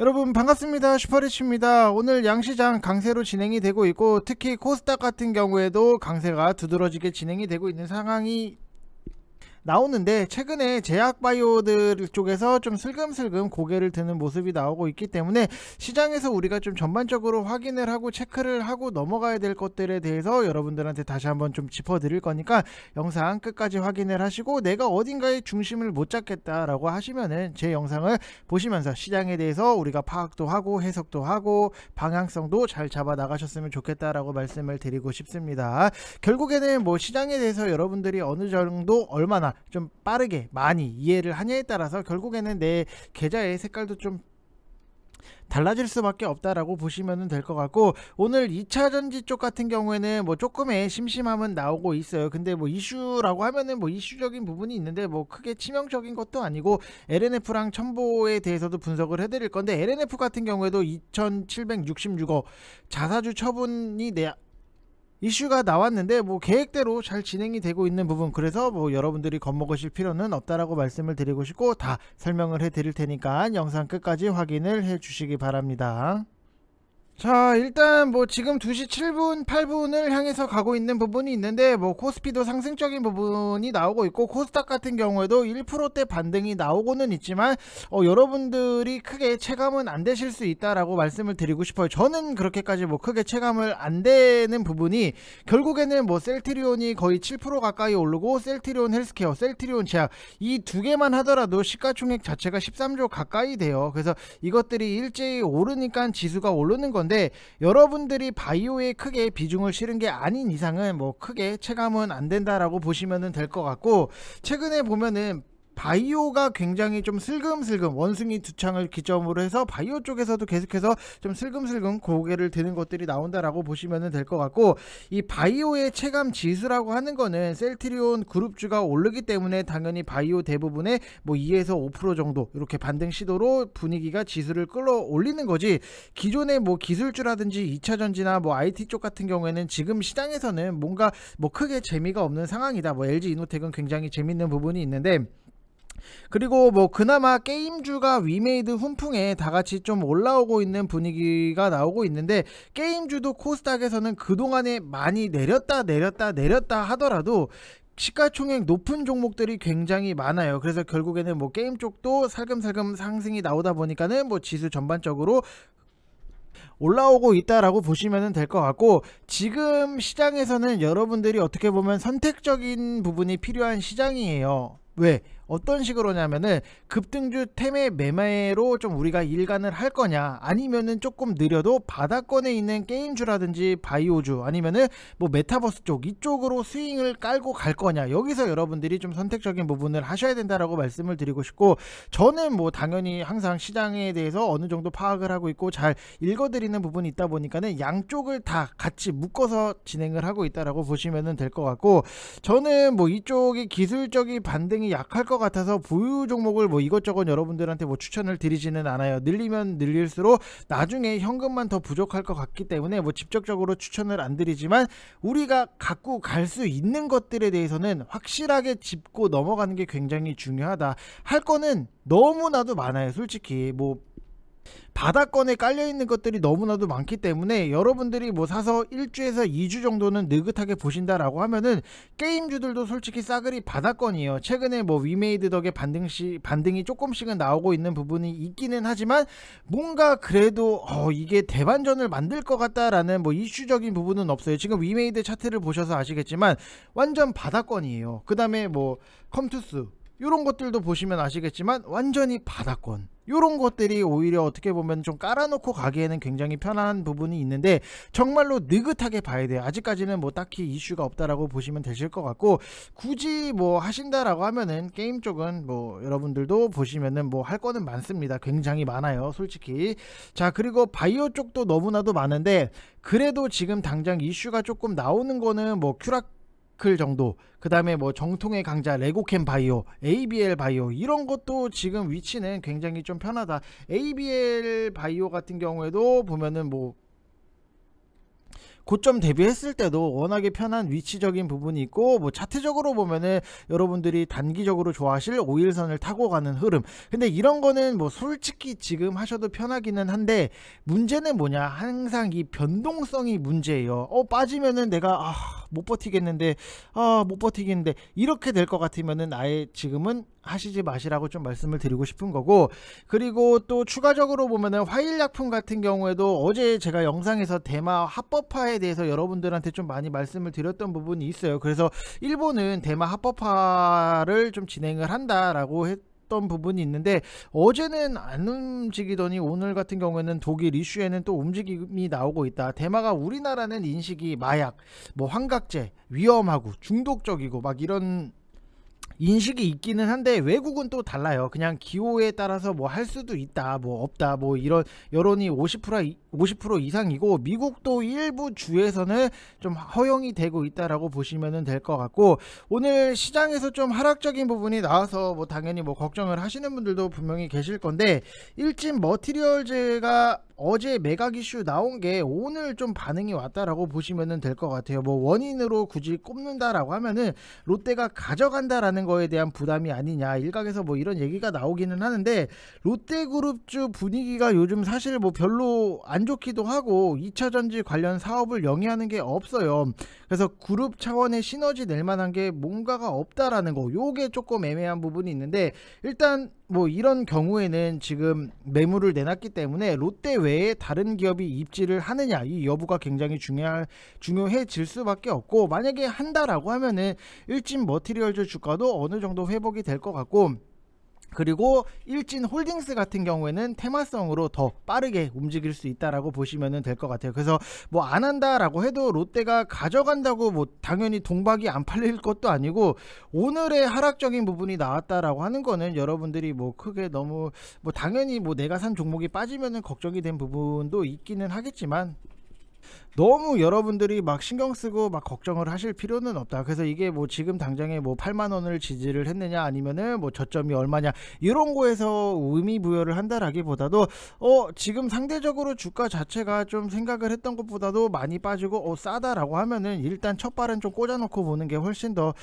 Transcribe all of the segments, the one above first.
여러분 반갑습니다 슈퍼리치입니다 오늘 양시장 강세로 진행이 되고 있고 특히 코스닥 같은 경우에도 강세가 두드러지게 진행이 되고 있는 상황이 나오는데 최근에 제약 바이오들 쪽에서 좀 슬금슬금 고개를 드는 모습이 나오고 있기 때문에 시장에서 우리가 좀 전반적으로 확인을 하고 체크를 하고 넘어가야 될 것들에 대해서 여러분들한테 다시 한번 좀 짚어 드릴 거니까 영상 끝까지 확인을 하시고 내가 어딘가에 중심을 못 잡겠다라고 하시면은 제 영상을 보시면서 시장에 대해서 우리가 파악도 하고 해석도 하고 방향성도 잘 잡아 나가셨으면 좋겠다라고 말씀을 드리고 싶습니다. 결국에는 뭐 시장에 대해서 여러분들이 어느 정도 얼마나 좀 빠르게 많이 이해를 하냐에 따라서 결국에는 내 계좌의 색깔도 좀 달라질 수밖에 없다라고 보시면 될 것 같고 오늘 2차 전지 쪽 같은 경우에는 뭐 조금의 심심함은 나오고 있어요. 근데 뭐 이슈라고 하면은 뭐 이슈적인 부분이 있는데 뭐 크게 치명적인 것도 아니고 LNF랑 첨보에 대해서도 분석을 해드릴 건데 LNF 같은 경우에도 2,766억 자사주 처분이 내, 이슈가 나왔는데 뭐 계획대로 잘 진행이 되고 있는 부분 그래서 뭐 여러분들이 겁먹으실 필요는 없다라고 말씀을 드리고 싶고 다 설명을 해 드릴 테니까 영상 끝까지 확인을 해 주시기 바랍니다. 자 일단 뭐 지금 2시 7분 8분을 향해서 가고 있는 부분이 있는데 뭐 코스피도 상승적인 부분이 나오고 있고 코스닥 같은 경우에도 1%대 반등이 나오고는 있지만 어, 여러분들이 크게 체감은 안 되실 수 있다라고 말씀을 드리고 싶어요 저는 그렇게까지 뭐 크게 체감을 안 되는 부분이 결국에는 뭐 셀트리온이 거의 7% 가까이 오르고 셀트리온 헬스케어 셀트리온 제약 이 두 개만 하더라도 시가총액 자체가 13조 가까이 돼요 그래서 이것들이 일제히 오르니까 지수가 오르는 건 건데 여러분들이 바이오에 크게 비중을 실은 게 아닌 이상은 뭐 크게 체감은 안 된다라고 보시면 될 것 같고 최근에 보면은 바이오가 굉장히 좀 슬금슬금 원숭이 두창을 기점으로 해서 바이오 쪽에서도 계속해서 좀 슬금슬금 고개를 드는 것들이 나온다라고 보시면 될 것 같고 이 바이오의 체감 지수라고 하는 거는 셀트리온 그룹주가 오르기 때문에 당연히 바이오 대부분의 뭐 2에서 5% 정도 이렇게 반등 시도로 분위기가 지수를 끌어올리는 거지 기존의 뭐 기술주라든지 2차전지나 뭐 IT 쪽 같은 경우에는 지금 시장에서는 뭔가 뭐 크게 재미가 없는 상황이다 뭐 LG 이노텍은 굉장히 재밌는 부분이 있는데 그리고 뭐 그나마 게임주가 위메이드 훈풍에 다 같이 좀 올라오고 있는 분위기가 나오고 있는데 게임주도 코스닥에서는 그동안에 많이 내렸다 내렸다 내렸다 하더라도 시가총액 높은 종목들이 굉장히 많아요. 그래서 결국에는 뭐 게임 쪽도 살금살금 상승이 나오다 보니까는 뭐 지수 전반적으로 올라오고 있다라고 보시면 될 것 같고 지금 시장에서는 여러분들이 어떻게 보면 선택적인 부분이 필요한 시장이에요. 왜? 어떤 식으로냐면은 급등주 템의 매매로 좀 우리가 일관을 할 거냐 아니면은 조금 느려도 바닥권에 있는 게임주라든지 바이오주 아니면은 뭐 메타버스 쪽 이쪽으로 스윙을 깔고 갈 거냐 여기서 여러분들이 좀 선택적인 부분을 하셔야 된다라고 말씀을 드리고 싶고 저는 뭐 당연히 항상 시장에 대해서 어느 정도 파악을 하고 있고 잘 읽어드리는 부분이 있다 보니까는 양쪽을 다 같이 묶어서 진행을 하고 있다라고 보시면될 것 같고 저는 뭐 이쪽이 기술적인 반등이 약할 것것 같아서 보유 종목을 뭐 이것저것 여러분들한테 뭐 추천을 드리지는 않아요. 늘리면 늘릴수록 나중에 현금만 더 부족할 것 같기 때문에 뭐 직접적으로 추천을 안 드리지만 우리가 갖고 갈 수 있는 것들에 대해서는 확실하게 짚고 넘어가는 게 굉장히 중요하다. 할 거는 너무나도 많아요. 솔직히 뭐 바닥권에 깔려 있는 것들이 너무나도 많기 때문에 여러분들이 뭐 사서 1주에서 2주 정도는 느긋하게 보신다라고 하면은 게임주들도 솔직히 싸그리 바닥권이에요. 최근에 뭐 위메이드 덕에 반등시 반등이 조금씩은 나오고 있는 부분이 있기는 하지만 뭔가 그래도 어 이게 대반전을 만들 것 같다라는 뭐 이슈적인 부분은 없어요. 지금 위메이드 차트를 보셔서 아시겠지만 완전 바닥권이에요. 그다음에 뭐 컴투스 이런 것들도 보시면 아시겠지만 완전히 바닥권 이런 것들이 오히려 어떻게 보면 좀 깔아놓고 가기에는 굉장히 편한 부분이 있는데 정말로 느긋하게 봐야 돼요. 아직까지는 뭐 딱히 이슈가 없다라고 보시면 되실 것 같고 굳이 뭐 하신다라고 하면은 게임 쪽은 뭐 여러분들도 보시면은 뭐 할 거는 많습니다. 굉장히 많아요. 솔직히. 자, 그리고 바이오 쪽도 너무나도 많은데 그래도 지금 당장 이슈가 조금 나오는 거는 뭐 큐락 클 정도 그 다음에 뭐 정통의 강자 레고캠 바이오 ABL 바이오 이런 것도 지금 위치는 굉장히 좀 편하다 ABL 바이오 같은 경우에도 보면은 뭐 고점 대비했을 때도 워낙에 편한 위치적인 부분이 있고 뭐 차트적으로 보면은 여러분들이 단기적으로 좋아하실 5일선을 타고 가는 흐름 근데 이런 거는 뭐 솔직히 지금 하셔도 편하기는 한데 문제는 뭐냐 항상 이 변동성이 문제예요 어 빠지면은 내가 아, 못 버티겠는데 아 못 버티겠는데 이렇게 될 것 같으면은 아예 지금은 하시지 마시라고 좀 말씀을 드리고 싶은 거고 그리고 또 추가적으로 보면은 화일약품 같은 경우에도 어제 제가 영상에서 대마 합법화에 대해서 여러분들한테 좀 많이 말씀을 드렸던 부분이 있어요 그래서 일본은 대마 합법화를 좀 진행을 한다라고 했 했던 부분이 있는데 어제는 안 움직이더니 오늘 같은 경우에는 독일 이슈에는 또 움직임이 나오고 있다. 대마가 우리나라는 인식이 마약, 뭐 환각제, 위험하고 중독적이고 막 이런 인식이 있기는 한데 외국은 또 달라요. 그냥 기호에 따라서 뭐 할 수도 있다, 뭐 없다, 뭐 이런 여론이 50%라 50% 이상이고 미국도 일부 주에서는 좀 허용이 되고 있다라고 보시면 될 것 같고 오늘 시장에서 좀 하락적인 부분이 나와서 뭐 당연히 뭐 걱정을 하시는 분들도 분명히 계실 건데 일진 머티리얼즈가 어제 매각 이슈 나온 게 오늘 좀 반응이 왔다라고 보시면 될 것 같아요. 뭐 원인으로 굳이 꼽는다라고 하면은 롯데가 가져간다라는 거에 대한 부담이 아니냐 일각에서 뭐 이런 얘기가 나오기는 하는데 롯데그룹주 분위기가 요즘 사실 뭐 별로 안 좋기도 하고 2차 전지 관련 사업을 영위하는 게 없어요. 그래서 그룹 차원의 시너지 낼 만한 게 뭔가가 없다라는 거. 요게 조금 애매한 부분이 있는데 일단 뭐 이런 경우에는 지금 매물을 내놨기 때문에 롯데 외에 다른 기업이 입지를 하느냐 이 여부가 굉장히 중요할 중요해질 수밖에 없고 만약에 한다라고 하면은 일진 머티리얼즈 주가도 어느 정도 회복이 될 것 같고 그리고 일진 홀딩스 같은 경우에는 테마성으로 더 빠르게 움직일 수 있다라고 보시면 될 것 같아요. 그래서 뭐 안 한다라고 해도 롯데가 가져간다고 뭐 당연히 동박이 안 팔릴 것도 아니고 오늘의 하락적인 부분이 나왔다라고 하는 거는 여러분들이 뭐 크게 너무 뭐 당연히 뭐 내가 산 종목이 빠지면은 걱정이 된 부분도 있기는 하겠지만 너무 여러분들이 막 신경 쓰고 막 걱정을 하실 필요는 없다. 그래서 이게 뭐 지금 당장에 뭐 8만 원을 지지를 했느냐 아니면은 뭐 저점이 얼마냐 이런 거에서 의미 부여를 한다라기보다도 어 지금 상대적으로 주가 자체가 좀 생각을 했던 것보다도 많이 빠지고 어 싸다라고 하면은 일단 첫 발은 좀 꽂아놓고 보는 게 훨씬 더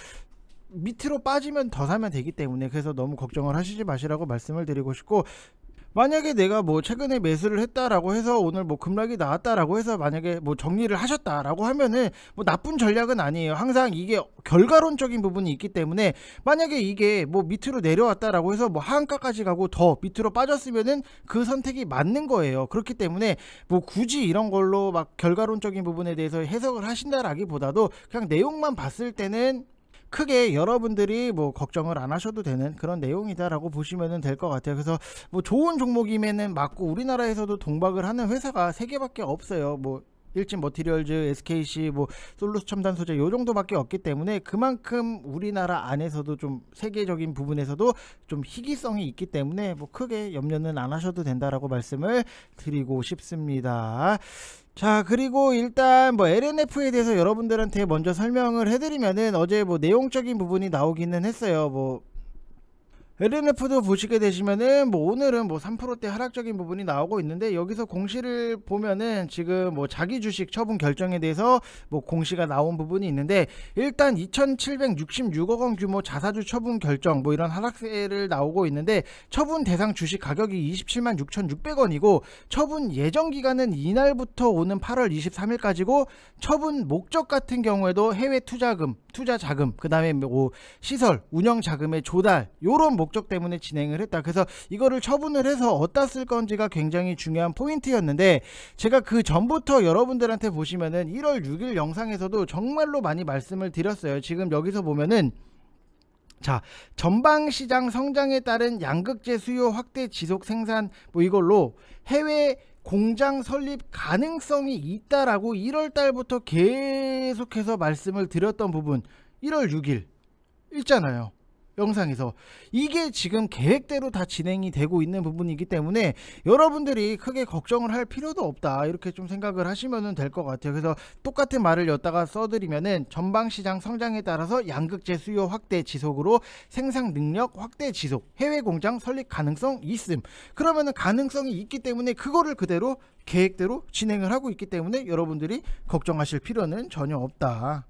밑으로 빠지면 더 사면 되기 때문에 그래서 너무 걱정을 하시지 마시라고 말씀을 드리고 싶고 만약에 내가 뭐 최근에 매수를 했다라고 해서 오늘 뭐 급락이 나왔다라고 해서 만약에 뭐 정리를 하셨다라고 하면은 뭐 나쁜 전략은 아니에요. 항상 이게 결과론적인 부분이 있기 때문에 만약에 이게 뭐 밑으로 내려왔다라고 해서 뭐 하한가까지 가고 더 밑으로 빠졌으면은 그 선택이 맞는 거예요. 그렇기 때문에 뭐 굳이 이런 걸로 막 결과론적인 부분에 대해서 해석을 하신다라기보다도 그냥 내용만 봤을 때는 크게 여러분들이 뭐 걱정을 안 하셔도 되는 그런 내용이다라고 보시면 될 것 같아요. 그래서 뭐 좋은 종목임에는 맞고 우리나라에서도 동박을 하는 회사가 세 개밖에 없어요. 뭐 일진 머티리얼즈, SKC, 뭐 솔루스 첨단 소재 요 정도밖에 없기 때문에 그만큼 우리나라 안에서도 좀 세계적인 부분에서도 좀 희귀성이 있기 때문에 뭐 크게 염려는 안 하셔도 된다라고 말씀을 드리고 싶습니다. 자 그리고 일단 뭐 LNF에 대해서 여러분들한테 먼저 설명을 해드리면은 어제 뭐 내용적인 부분이 나오기는 했어요 뭐 LNF도 보시게 되시면은 뭐 오늘은 뭐 3%대 하락적인 부분이 나오고 있는데 여기서 공시를 보면은 지금 뭐 자기 주식 처분 결정에 대해서 뭐 공시가 나온 부분이 있는데 일단 2,766억 원 규모 자사주 처분 결정 뭐 이런 하락세를 나오고 있는데 처분 대상 주식 가격이 27만 6,600원이고 처분 예정 기간은 이날부터 오는 8월 23일까지고 처분 목적 같은 경우에도 해외 투자금, 투자 자금, 그다음에 뭐 시설 운영 자금의 조달 요런 목 목적 때문에 진행을 했다. 그래서 이거를 처분을 해서 어디다 쓸 건지가 굉장히 중요한 포인트였는데 제가 그 전부터 여러분들한테 보시면은 1월 6일 영상에서도 정말로 많이 말씀을 드렸어요. 지금 여기서 보면은 자 전방시장 성장에 따른 양극재 수요 확대 지속 생산 뭐 이걸로 해외 공장 설립 가능성이 있다라고 1월 달부터 계속해서 말씀을 드렸던 부분 1월 6일 있잖아요. 영상에서 이게 지금 계획대로 다 진행이 되고 있는 부분이기 때문에 여러분들이 크게 걱정을 할 필요도 없다 이렇게 좀 생각을 하시면 될 것 같아요 그래서 똑같은 말을 엿다가 써드리면은 전방시장 성장에 따라서 양극재 수요 확대 지속으로 생산 능력 확대 지속 해외 공장 설립 가능성 있음 그러면은 가능성이 있기 때문에 그거를 그대로 계획대로 진행을 하고 있기 때문에 여러분들이 걱정하실 필요는 전혀 없다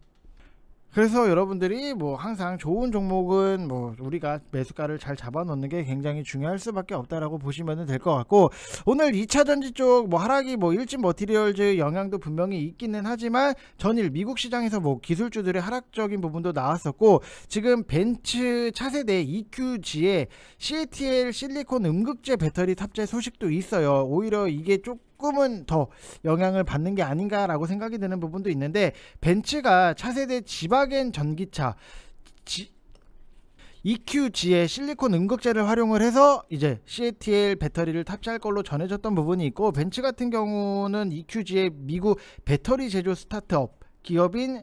그래서 여러분들이 뭐 항상 좋은 종목은 뭐 우리가 매수가를 잘 잡아놓는 게 굉장히 중요할 수밖에 없다라고 보시면 될 것 같고 오늘 2차 전지 쪽 뭐 하락이 뭐 일진 머티리얼즈 영향도 분명히 있기는 하지만 전일 미국 시장에서 뭐 기술주들의 하락적인 부분도 나왔었고 지금 벤츠 차세대 EQG에 CATL 실리콘 음극재 배터리 탑재 소식도 있어요. 오히려 이게 조금 조금은 더 영향을 받는 게 아닌가라고 생각이 드는 부분도 있는데 벤츠가 차세대 지바겐 전기차 지, EQG의 실리콘 음극재를 활용을 해서 이제 CATL 배터리를 탑재할 걸로 전해졌던 부분이 있고 벤츠 같은 경우는 EQG의 미국 배터리 제조 스타트업 기업인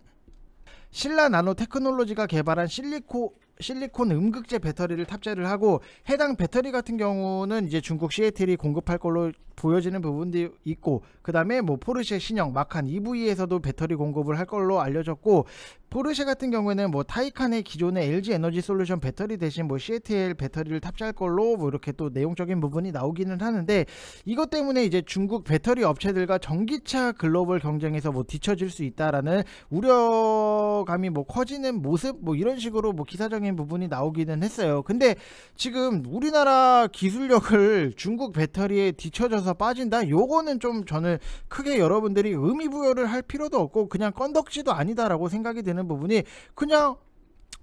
신라 나노 테크놀로지가 개발한 실리코 실리콘 음극재 배터리를 탑재를 하고 해당 배터리 같은 경우는 이제 중국 CATL이 공급할 걸로 보여지는 부분도 있고 그 다음에 뭐 포르쉐 신형 마칸 EV에서도 배터리 공급을 할 걸로 알려졌고 포르쉐 같은 경우에는 뭐 타이칸의 기존의 LG 에너지 솔루션 배터리 대신 뭐 CATL 배터리를 탑재할 걸로 뭐 이렇게 또 내용적인 부분이 나오기는 하는데 이것 때문에 이제 중국 배터리 업체들과 전기차 글로벌 경쟁에서 뭐 뒤처질 수 있다라는 우려감이 뭐 커지는 모습 뭐 이런 식으로 뭐 기사적인 부분이 나오기는 했어요. 근데 지금 우리나라 기술력을 중국 배터리에 뒤처져서 수사 빠진다. 요거는 좀 저는 크게 여러분들이 의미 부여를 할 필요도 없고 그냥 껀덕지도 아니다라고 생각이 되는 부분이 그냥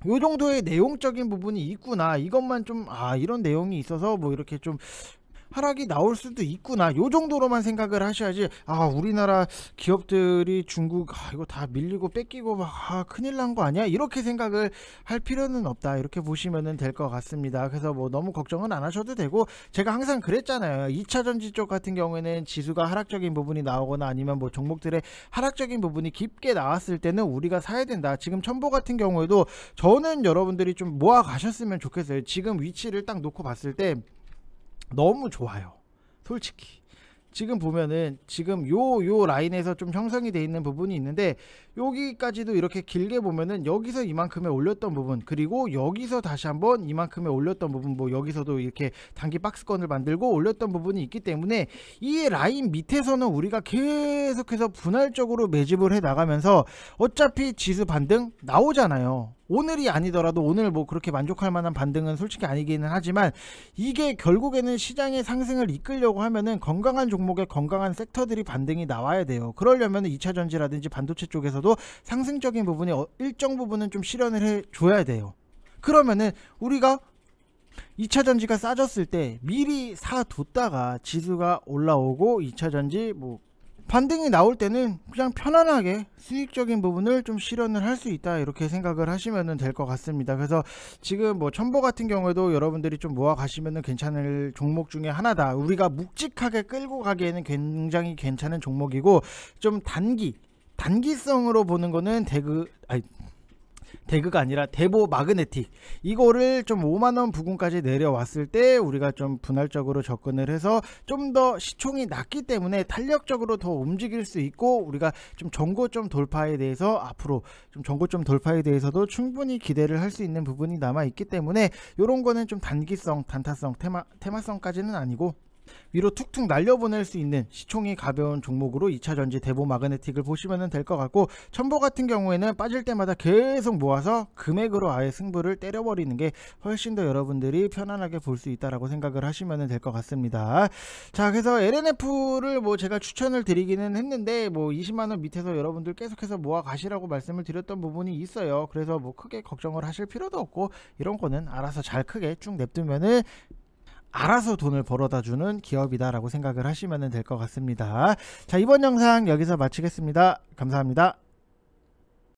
요 정도의 내용적인 부분이 있구나. 이것만 좀, 아, 이런 내용이 있어서 뭐 이렇게 좀 하락이 나올 수도 있구나. 요 정도로만 생각을 하셔야지. 아, 우리나라 기업들이 중국 아, 이거 다 밀리고 뺏기고 막 아, 큰일 난 거 아니야? 이렇게 생각을 할 필요는 없다. 이렇게 보시면될 것 같습니다. 그래서 뭐 너무 걱정은 안 하셔도 되고 제가 항상 그랬잖아요. 2차 전지 쪽 같은 경우에는 지수가 하락적인 부분이 나오거나 아니면 뭐 종목들의 하락적인 부분이 깊게 나왔을 때는 우리가 사야 된다. 지금 첨보 같은 경우에도 저는 여러분들이 좀 모아 가셨으면 좋겠어요. 지금 위치를 딱 놓고 봤을 때 너무 좋아요. 솔직히. 지금 보면은 지금 요 요 라인에서 좀 형성이 돼 있는 부분이 있는데 여기까지도 이렇게 길게 보면은 여기서 이만큼에 올렸던 부분 그리고 여기서 다시 한번 이만큼에 올렸던 부분 뭐 여기서도 이렇게 단기 박스권을 만들고 올렸던 부분이 있기 때문에 이 라인 밑에서는 우리가 계속해서 분할적으로 매집을 해 나가면서 어차피 지수 반등 나오잖아요 오늘이 아니더라도 오늘 뭐 그렇게 만족할 만한 반등은 솔직히 아니기는 하지만 이게 결국에는 시장의 상승을 이끌려고 하면은 건강한 종목에 건강한 섹터들이 반등이 나와야 돼요. 그러려면 2차 전지라든지 반도체 쪽에서도 있어도 상승적인 부분이 어, 일정 부분은 좀 실현을 해줘야 돼요. 그러면은 우리가 2차 전지가 싸졌을 때 미리 사뒀다가 지수가 올라오고 2차 전지 뭐 반등이 나올 때는 그냥 편안하게 수익적인 부분을 좀 실현을 할 수 있다 이렇게 생각을 하시면 될 것 같습니다 그래서 지금 뭐 첨보 같은 경우에도 여러분들이 좀 모아 가시면 괜찮을 종목 중에 하나다 우리가 묵직하게 끌고 가기에는 굉장히 괜찮은 종목이고 좀 단기 단기성으로 보는 거는 대그 아니 대그가 아니라 대보 마그네틱 이거를 좀 5만원 부근까지 내려왔을 때 우리가 좀 분할적으로 접근을 해서 좀 더 시총이 낮기 때문에 탄력적으로 더 움직일 수 있고 우리가 좀 전고점 돌파에 대해서 앞으로 좀 전고점 돌파에 대해서도 충분히 기대를 할 수 있는 부분이 남아있기 때문에 이런 거는 좀 단기성 단타성 테마, 테마성까지는 아니고 위로 툭툭 날려보낼 수 있는 시총이 가벼운 종목으로 2차 전지 대보 마그네틱을 보시면 될 것 같고 첨보 같은 경우에는 빠질 때마다 계속 모아서 금액으로 아예 승부를 때려버리는 게 훨씬 더 여러분들이 편안하게 볼 수 있다라고 생각을 하시면 될 것 같습니다. 자 그래서 LNF를 뭐 제가 추천을 드리기는 했는데 뭐 20만 원 밑에서 여러분들 계속해서 모아 가시라고 말씀을 드렸던 부분이 있어요. 그래서 뭐 크게 걱정을 하실 필요도 없고 이런 거는 알아서 잘 크게 쭉 냅두면은 알아서 돈을 벌어다 주는 기업이다라고 생각을 하시면 될 것 같습니다. 자, 이번 영상 여기서 마치겠습니다. 감사합니다.